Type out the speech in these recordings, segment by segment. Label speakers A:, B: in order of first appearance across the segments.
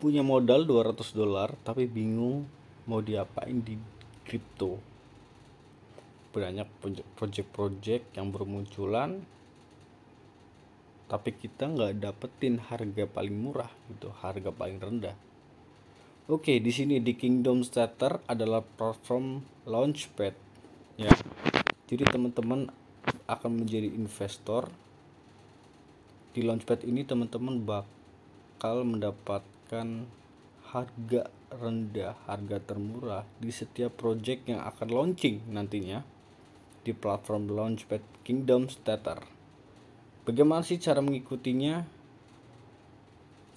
A: punya modal 200 dolar tapi bingung mau diapain di crypto banyak project-project yang bermunculan tapi kita nggak dapetin harga paling murah gitu harga paling rendah oke di sini di Kingdom Starter adalah platform launchpad ya jadi teman-teman akan menjadi investor di launchpad ini teman-teman bakal mendapat menawarkan harga rendah, harga termurah di setiap project yang akan launching nantinya di platform Launchpad Kingdom Stater. Bagaimana sih cara mengikutinya?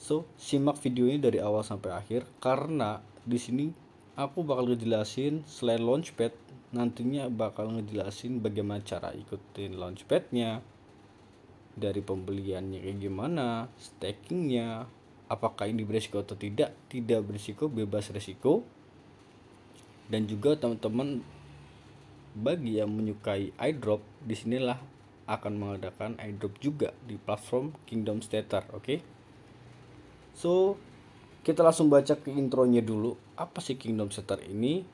A: So, simak video ini dari awal sampai akhir karena di sini aku bakal ngejelasin selain Launchpad nantinya bakal ngejelasin bagaimana cara ikutin Launchpadnya dari pembeliannya kayak gimana, stakingnya, apakah ini berisiko atau tidak tidak berisiko bebas risiko dan juga teman-teman bagi yang menyukai iDrop disinilah akan mengadakan iDrop juga di platform Kingdom Stater oke okay? so kita langsung baca ke intronya dulu apa sih Kingdom Stater ini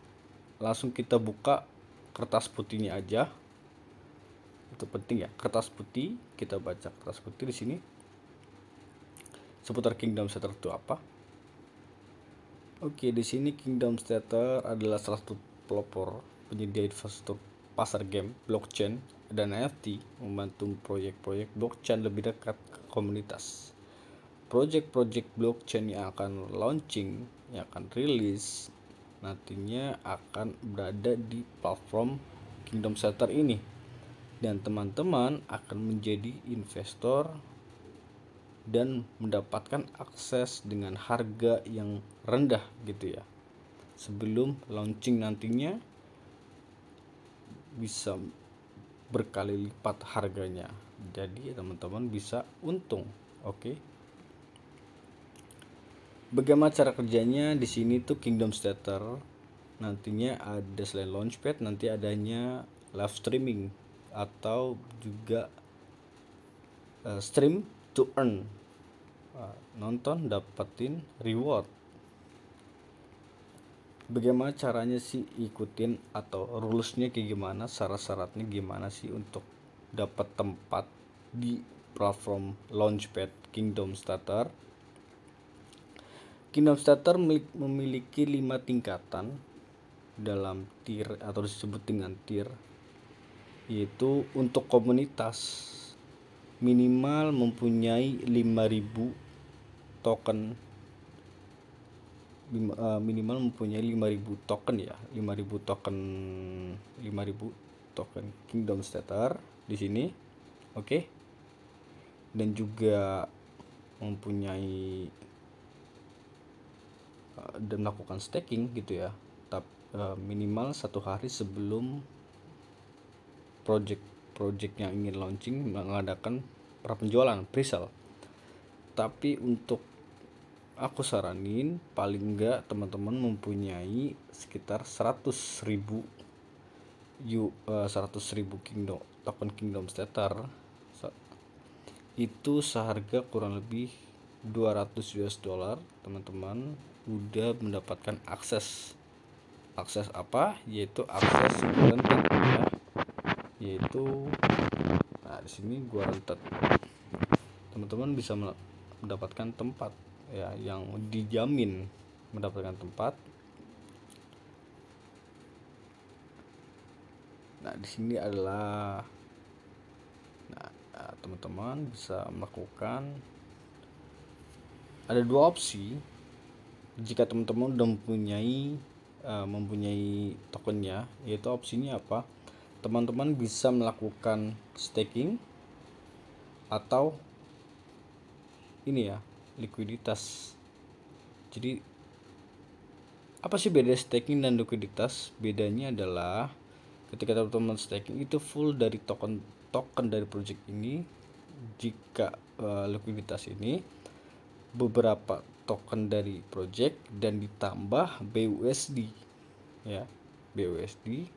A: langsung kita buka kertas putihnya aja itu penting ya kertas putih kita baca kertas putih di sini seputar kingdom setter itu apa. Oke, di sini kingdom setter adalah salah satu pelopor penyedia investor pasar game, blockchain, dan NFT membantu proyek-proyek blockchain lebih dekat ke komunitas. Proyek-proyek blockchain yang akan launching, yang akan rilis, nantinya akan berada di platform Kingdom Setter ini. Dan teman-teman akan menjadi investor dan mendapatkan akses dengan harga yang rendah gitu ya sebelum launching nantinya bisa berkali lipat harganya jadi teman-teman bisa untung oke okay? bagaimana cara kerjanya di sini tuh Kingdom Stater nantinya ada selain launchpad nanti adanya live streaming atau juga uh, stream to earn Ah, nonton dapetin reward bagaimana caranya sih ikutin atau rulesnya kayak gimana syarat-syaratnya gimana sih untuk dapat tempat di platform Launchpad Kingdom Starter Kingdom Starter memiliki lima tingkatan dalam tier atau disebut dengan tier yaitu untuk komunitas minimal mempunyai 5000 token eh, minimal mempunyai 5000 token ya 5000 token 5000 token kingdom stater di sini oke okay. dan juga mempunyai eh, dan melakukan staking gitu ya tapi eh, minimal satu hari sebelum project project yang ingin launching mengadakan pra penjualan tapi untuk aku saranin paling enggak teman-teman mempunyai sekitar 100.000 ribu you 100 eh, ribu kingdom token kingdom stater itu seharga kurang lebih 200 US dollar teman-teman udah mendapatkan akses akses apa yaitu akses guaranteed ya yaitu nah di sini rentet teman-teman bisa mendapatkan tempat ya yang dijamin mendapatkan tempat nah di sini adalah nah eh, teman-teman bisa melakukan ada dua opsi jika teman-teman udah mempunyai uh, mempunyai tokennya yaitu opsinya apa teman-teman bisa melakukan staking atau ini ya likuiditas. Jadi apa sih beda staking dan likuiditas? Bedanya adalah ketika teman-teman staking itu full dari token token dari project ini jika uh, likuiditas ini beberapa token dari project dan ditambah BUSD ya BUSD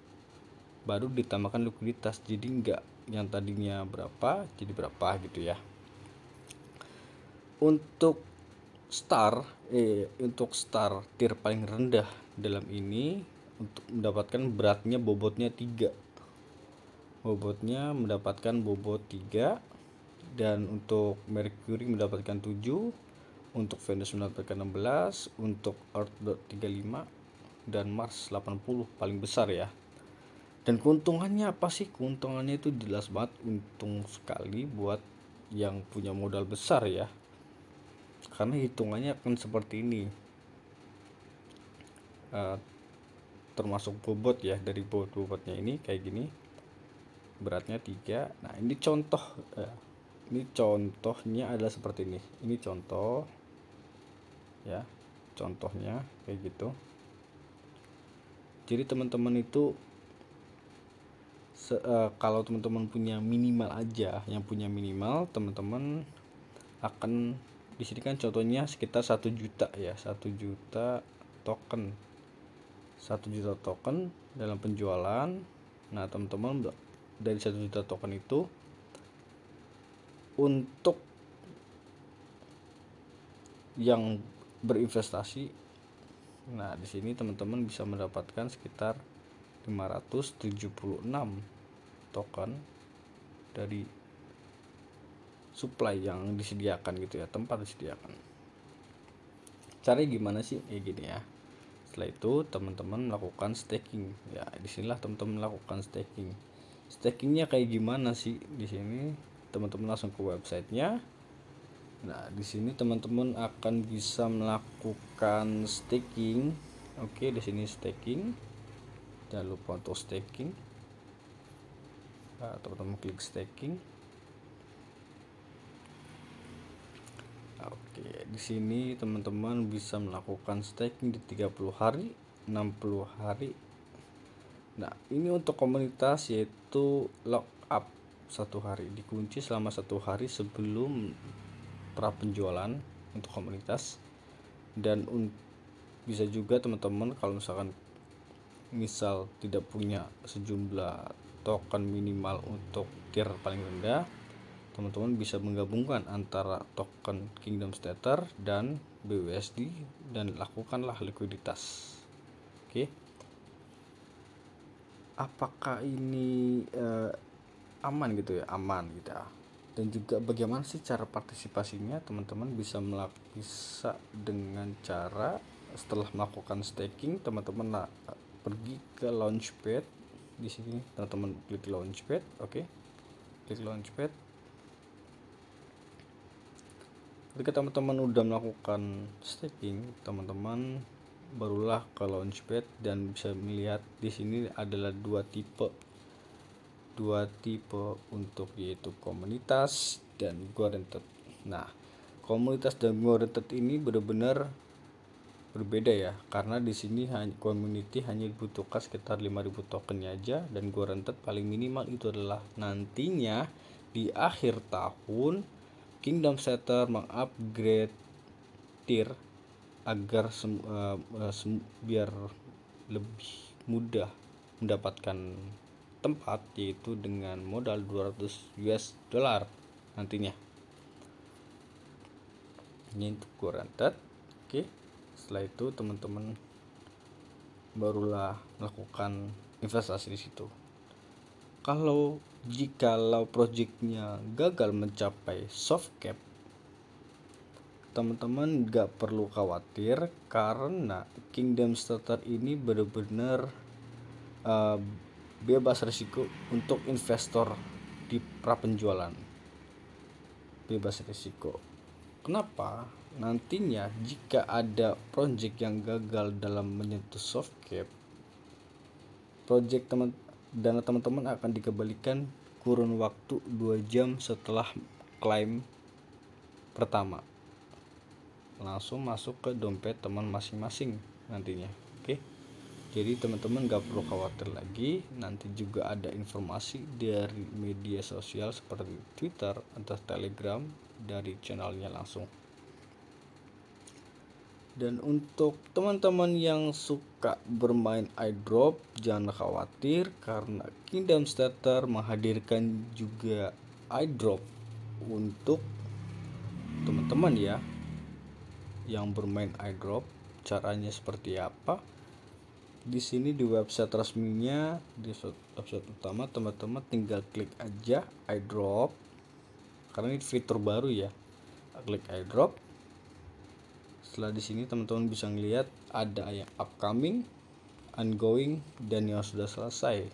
A: baru ditambahkan likuiditas jadi enggak yang tadinya berapa jadi berapa gitu ya untuk star eh, untuk star tier paling rendah dalam ini untuk mendapatkan beratnya bobotnya 3 bobotnya mendapatkan bobot 3 dan untuk Mercury mendapatkan 7 untuk Venus mendapatkan 16 untuk Earth 35 dan Mars 80 paling besar ya dan keuntungannya apa sih keuntungannya itu jelas banget untung sekali buat yang punya modal besar ya karena hitungannya akan seperti ini uh, termasuk bobot ya dari bobot-bobotnya ini kayak gini beratnya tiga nah ini contoh uh, ini contohnya adalah seperti ini ini contoh ya contohnya kayak gitu jadi teman-teman itu se uh, kalau teman-teman punya minimal aja yang punya minimal teman-teman akan di sini kan contohnya sekitar satu juta ya satu juta token satu juta token dalam penjualan nah teman-teman dari satu juta token itu untuk yang berinvestasi nah di sini teman-teman bisa mendapatkan sekitar 576 token dari supply yang disediakan gitu ya tempat disediakan Cari gimana sih kayak gini ya setelah itu teman-teman melakukan staking ya disinilah teman-teman melakukan staking stakingnya kayak gimana sih di sini teman-teman langsung ke websitenya nah di sini teman-teman akan bisa melakukan staking oke di sini staking jangan lupa untuk staking nah, teman-teman klik staking Oke, di sini teman-teman bisa melakukan staking di 30 hari, 60 hari. Nah, ini untuk komunitas yaitu lock up satu hari dikunci selama satu hari sebelum pra penjualan untuk komunitas dan bisa juga teman-teman kalau misalkan misal tidak punya sejumlah token minimal untuk tier paling rendah teman-teman bisa menggabungkan antara token Kingdom Stater dan BUSD dan lakukanlah likuiditas. Oke. Okay. Apakah ini uh, aman gitu ya? Aman gitu ya. Dan juga bagaimana sih cara partisipasinya? Teman-teman bisa bisa dengan cara setelah melakukan staking, teman-teman pergi ke launchpad di sini teman-teman klik launchpad oke okay. klik launchpad ketika teman-teman udah melakukan staking teman-teman barulah ke launchpad dan bisa melihat di sini adalah dua tipe dua tipe untuk yaitu komunitas dan guaranteed nah komunitas dan guaranteed ini benar-benar berbeda ya karena di sini community hanya dibutuhkan sekitar 5000 tokennya aja dan guaranteed paling minimal itu adalah nantinya di akhir tahun Kingdom Setter mengupgrade tier agar sem, uh, sem, biar lebih mudah mendapatkan tempat yaitu dengan modal 200 US dollar nantinya ini untuk granted oke setelah itu teman-teman barulah melakukan investasi di situ kalau jikalau projectnya gagal mencapai soft cap teman-teman gak perlu khawatir karena Kingdom Starter ini benar-benar uh, bebas risiko untuk investor di pra penjualan bebas risiko kenapa nantinya jika ada project yang gagal dalam menyentuh soft cap project teman dan teman-teman akan dikembalikan kurun waktu 2 jam setelah klaim pertama langsung masuk ke dompet teman masing-masing nantinya oke jadi teman-teman gak perlu khawatir lagi nanti juga ada informasi dari media sosial seperti Twitter atau Telegram dari channelnya langsung dan untuk teman-teman yang suka bermain idrop, jangan khawatir karena Kingdom Starter menghadirkan juga idrop untuk teman-teman ya yang bermain idrop. caranya seperti apa di sini di website resminya di website utama teman-teman tinggal klik aja idrop. karena ini fitur baru ya klik idrop setelah di sini teman-teman bisa ngelihat ada yang upcoming ongoing dan yang sudah selesai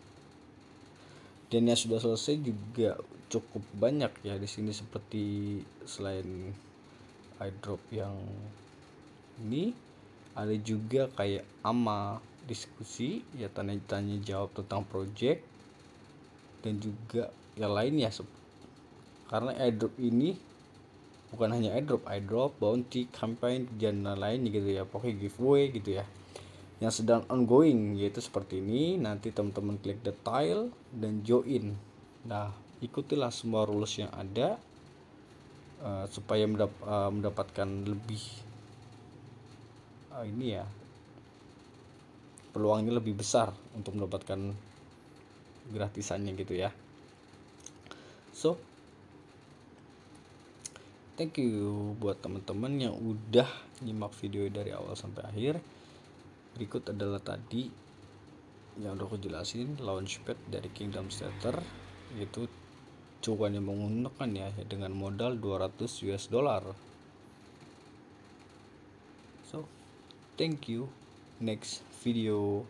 A: dan yang sudah selesai juga cukup banyak ya di sini seperti selain iDrop yang ini ada juga kayak ama diskusi ya tanya-tanya jawab tentang project dan juga yang lainnya karena airdrop ini bukan hanya airdrop airdrop bounty campaign dan lain-lain gitu ya pokoknya giveaway gitu ya yang sedang ongoing yaitu seperti ini nanti teman-teman klik detail dan join nah ikutilah semua rules yang ada uh, supaya mendap uh, mendapatkan lebih uh, ini ya peluangnya lebih besar untuk mendapatkan gratisannya gitu ya so thank you buat teman-teman yang udah nyimak video dari awal sampai akhir berikut adalah tadi yang udah aku jelasin launchpad dari Kingdom Theater itu cukup yang menggunakan ya dengan modal 200 US dollar so thank you next video